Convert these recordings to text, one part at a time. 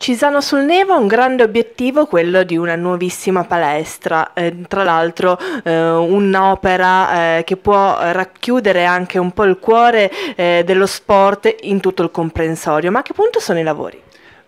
Cisano sul Nevo ha un grande obiettivo, quello di una nuovissima palestra, eh, tra l'altro eh, un'opera eh, che può racchiudere anche un po' il cuore eh, dello sport in tutto il comprensorio. Ma a che punto sono i lavori?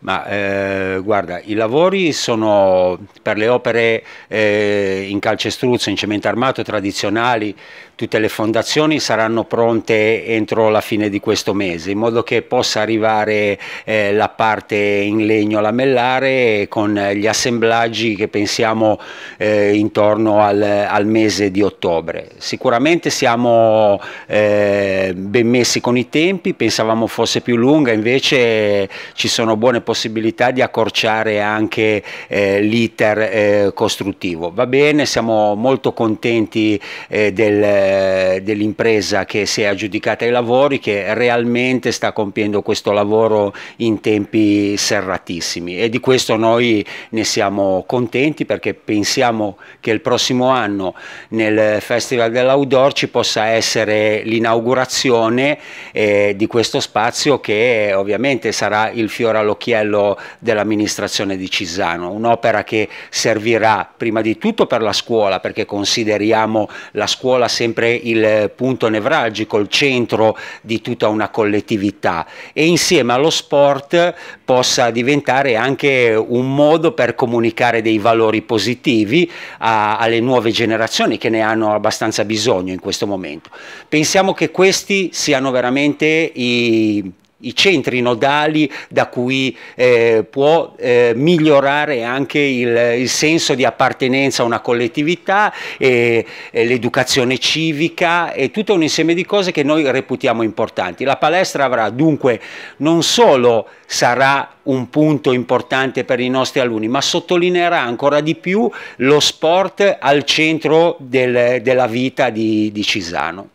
Ma eh, guarda, i lavori sono per le opere eh, in calcestruzzo, in cemento armato tradizionali, tutte le fondazioni saranno pronte entro la fine di questo mese, in modo che possa arrivare eh, la parte in legno lamellare con gli assemblaggi che pensiamo eh, intorno al, al, mese di ottobre. Sicuramente siamo eh, ben messi con i tempi, pensavamo fosse più lunga, invece ci sono buone possibilità possibilità di accorciare anche eh, l'iter eh, costruttivo. Va bene, siamo molto contenti eh, del, eh, dell'impresa che si è aggiudicata i lavori, che realmente sta compiendo questo lavoro in tempi serratissimi e di questo noi ne siamo contenti perché pensiamo che il prossimo anno nel Festival dell'Audor ci possa essere l'inaugurazione eh, di questo spazio che ovviamente sarà il fiore all'occhiello livello dell'amministrazione di Cisano, un'opera che servirà prima di tutto per la scuola, perché consideriamo la scuola sempre il punto nevralgico, il centro di tutta una collettività e insieme allo sport possa diventare anche un modo per comunicare dei valori positivi a, alle nuove generazioni che ne hanno abbastanza bisogno in questo momento. Pensiamo che questi siano veramente i i centri nodali da cui eh, può eh, migliorare anche il, il, senso di appartenenza a una collettività, l'educazione civica e tutto un insieme di cose che noi reputiamo importanti. La palestra avrà dunque non solo sarà un punto importante per i nostri alunni, ma sottolineerà ancora di più lo sport al centro del, della vita di, di Cisano.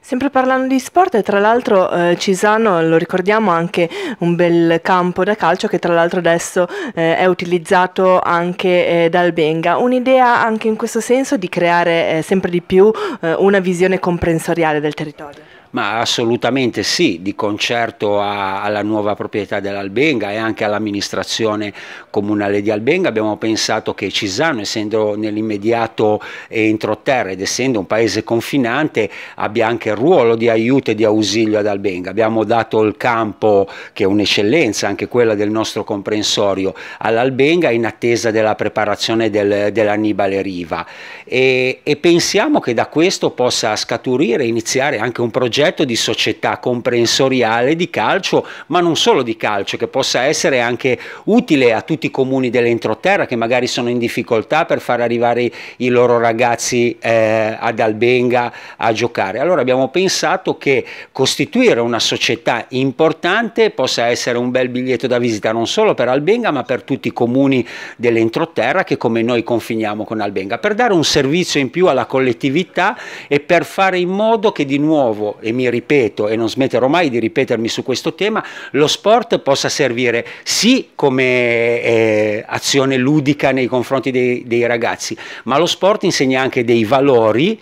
Sempre parlando di sport, tra l'altro eh, Cisano, lo ricordiamo, anche un bel campo da calcio che tra l'altro adesso eh, è utilizzato anche eh, dal Benga. Un'idea anche in questo senso di creare eh, sempre di più eh, una visione comprensoriale del territorio. Ma assolutamente sì, di concerto a, alla nuova proprietà dell'Albenga e anche all'amministrazione comunale di Albenga abbiamo pensato che Cisano, essendo nell'immediato entroterra ed essendo un paese confinante, abbia anche il ruolo di aiuto e di ausilio ad Albenga. Abbiamo dato il campo, che è un'eccellenza, anche quella del nostro comprensorio, all'Albenga in attesa della preparazione del, dell'Annibale Riva e, e pensiamo che da questo possa scaturire e iniziare anche un progetto progetto di società comprensoriale di calcio, ma non solo di calcio, che possa essere anche utile a tutti i comuni dell'entroterra che magari sono in difficoltà per far arrivare i, loro ragazzi eh, ad Albenga a giocare. Allora abbiamo pensato che costituire una società importante possa essere un bel biglietto da visita non solo per Albenga, ma per tutti i comuni dell'entroterra che come noi confiniamo con Albenga, per dare un servizio in più alla collettività e per fare in modo che di nuovo e mi ripeto e non smetterò mai di ripetermi su questo tema, lo sport possa servire sì come eh, azione ludica nei confronti dei, dei ragazzi, ma lo sport insegna anche dei valori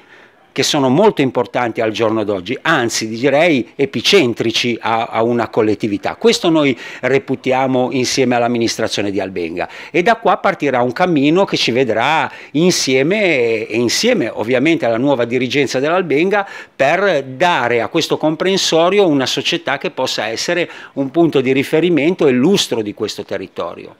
che sono molto importanti al giorno d'oggi, anzi direi epicentrici a, a, una collettività. Questo noi reputiamo insieme all'amministrazione di Albenga e da qua partirà un cammino che ci vedrà insieme e insieme ovviamente alla nuova dirigenza dell'Albenga per dare a questo comprensorio una società che possa essere un punto di riferimento e lustro di questo territorio.